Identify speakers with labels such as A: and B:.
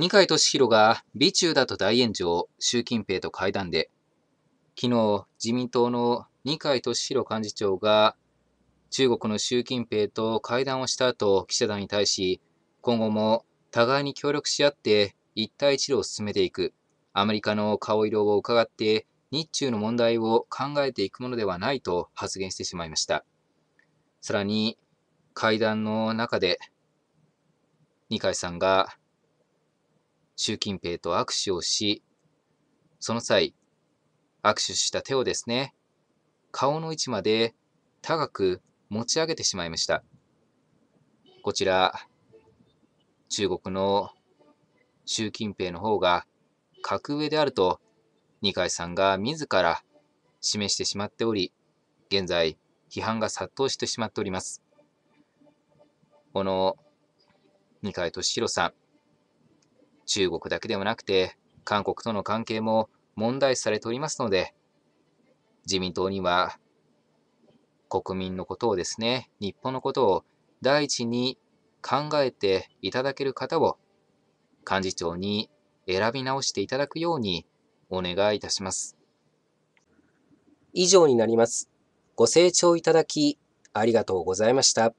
A: 二階俊博が美中だと大炎上、習近平と会談で、昨日、自民党の二階俊博幹事長が、中国の習近平と会談をした後、記者団に対し、今後も互いに協力し合って一帯一路を進めていく。アメリカの顔色を伺って、日中の問題を考えていくものではないと発言してしまいました。さらに、会談の中で、二階さんが習近平と握手をし、その際、握手した手をですね、顔の位置まで高く持ち上げてしまいました。こちら、中国の習近平の方が格上であると二階さんが自ら示してしまっており、現在批判が殺到してしまっております。この二階俊博さん、中国だけではなくて、韓国との関係も問題視されておりますので、自民党には国民のことをですね、日本のことを第一に考えていただける方を幹事長に選び直していただくようにお願いいたします。以上になります。ご清聴いただきありがとうございました。